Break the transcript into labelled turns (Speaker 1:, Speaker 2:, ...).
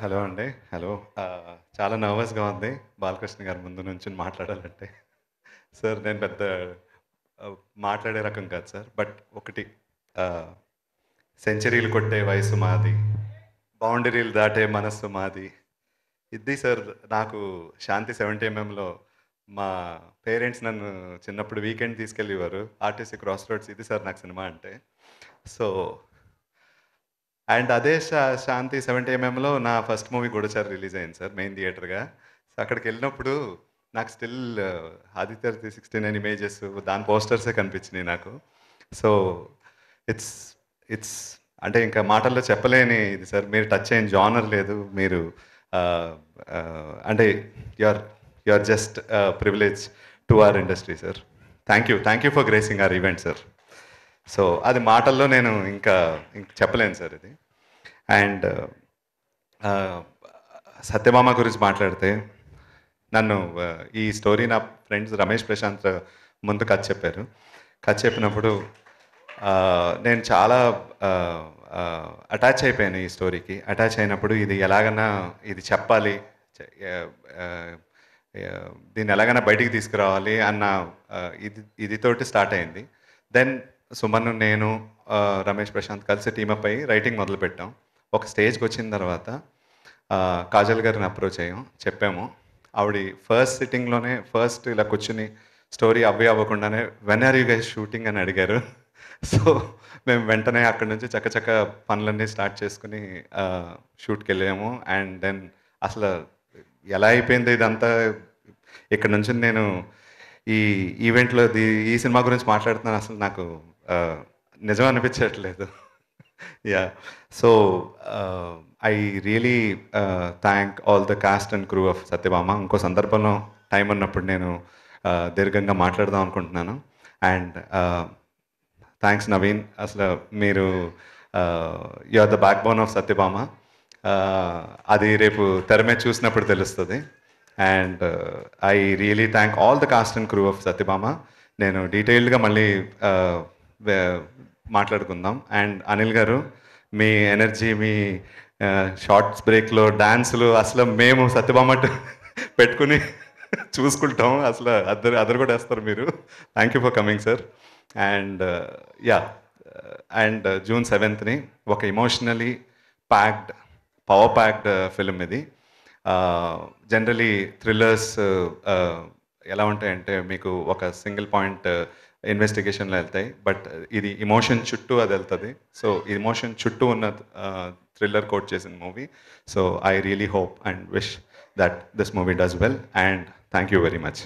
Speaker 1: hello అండి hello చాలా నర్వస్గా ఉంది బాలకృష్ణ గారి ముందు నుంచి మాట్లాడాలంటే సార్ నేను పెద్ద మాట్లాడే రకం కాదు సార్ బట్ ఒకటి సెంచరీలు కొట్టే వయసు మాది బౌండరీలు దాటే మనస్సు మాది ఇది సార్ నాకు శాంతి సెవెంటీ ఎంఎంలో మా పేరెంట్స్ నన్ను చిన్నప్పుడు వీకెండ్ తీసుకెళ్ళేవారు ఆర్టీసీ క్రాస్ రోడ్స్ ఇది సార్ నాకు సినిమా అంటే సో అండ్ అదే శా శాంతి సెవెంటీ ఎంఎంలో నా ఫస్ట్ మూవీ గూడచారు రిలీజ్ అయింది సార్ మెయిన్ థియేటర్గా సో అక్కడికి వెళ్ళినప్పుడు నాకు still Aditya three sixty nine images దాని పోస్టర్సే కనిపించినాయి నాకు సో ఇట్స్ ఇట్స్ అంటే ఇంకా మాటల్లో చెప్పలేని ఇది సార్ మీరు టచ్ అయిన జానర్ లేదు మీరు అంటే you are are just privilege to our industry sir thank you thank you for gracing our event sir so అది మాటల్లో నేను ఇంకా చెప్పలేను సార్ ఇది అండ్ సత్యమామ గురించి మాట్లాడితే నన్ను ఈ స్టోరీ నా ఫ్రెండ్స్ రమేష్ ప్రశాంత్ ముందు కథ చెప్పారు కథ చెప్పినప్పుడు నేను చాలా అటాచ్ అయిపోయాను ఈ స్టోరీకి అటాచ్ అయినప్పుడు ఇది ఎలాగన్నా ఇది చెప్పాలి దీన్ని ఎలాగైనా బయటికి తీసుకురావాలి అన్న ఇది ఇదితోటి స్టార్ట్ అయింది దెన్ సుమన్ నేను రమేష్ ప్రశాంత్ కలిసి టీమప్ అయ్యి రైటింగ్ మొదలుపెట్టాం ఒక స్టేజ్కి వచ్చిన తర్వాత కాజల్ గారిని అప్రోచ్ అయ్యాం చెప్పాము ఆవిడ ఫస్ట్ సిట్టింగ్లోనే ఫస్ట్ ఇలా కూర్చుని స్టోరీ అవ్వే అవ్వకుండానే when are you guys shooting అని అడిగారు సో మేము వెంటనే అక్కడి నుంచి చక్కచక్క పనులన్నీ స్టార్ట్ చేసుకుని షూట్కి వెళ్ళాము అండ్ దెన్ అసలు ఎలా అయిపోయింది ఇదంతా ఇక్కడ నుంచి నేను ఈ ఈవెంట్లో ఈ సినిమా గురించి మాట్లాడుతున్నాను అసలు నాకు నిజం అనిపించట్లేదు yeah so I really thank all the cast and crew of Satyabhama ఇంకో సందర్భంలో టైం ఉన్నప్పుడు నేను దీర్ఘంగా మాట్లాడదాం అనుకుంటున్నాను అండ్ థ్యాంక్స్ నవీన్ అసలు మీరు you are the backbone of Satyabhama అది రేపు తెరమే చూసినప్పుడు తెలుస్తుంది and I really thank all the cast and crew of Satyabhama నేను డీటెయిల్డ్గా మళ్ళీ uh, మాట్లాడుకుందాం అండ్ అనిల్ గారు మీ ఎనర్జీ మీ షార్ట్స్ బ్రేక్లో డ్యాన్సులు అసలు మేము సత్యభామ పెట్టుకుని చూసుకుంటాం అసలు అద్దరు అద్దరు కూడా వేస్తారు మీరు thank you for coming sir and yeah and June సెవెంత్ని ఒక emotionally packed power packed film ఇది జనరలీ థ్రిల్లర్స్ ఎలా ఉంటాయంటే మీకు ఒక సింగిల్ పాయింట్ ఇన్వెస్టిగేషన్లో వెళ్తాయి బట్ ఇది ఇమోషన్ చుట్టూ అది వెళ్తుంది సో ఇమోషన్ చుట్టూ ఉన్న థ్రిల్లర్ కోట్ చేసిన movie so I really hope and wish that this movie does well and thank you very much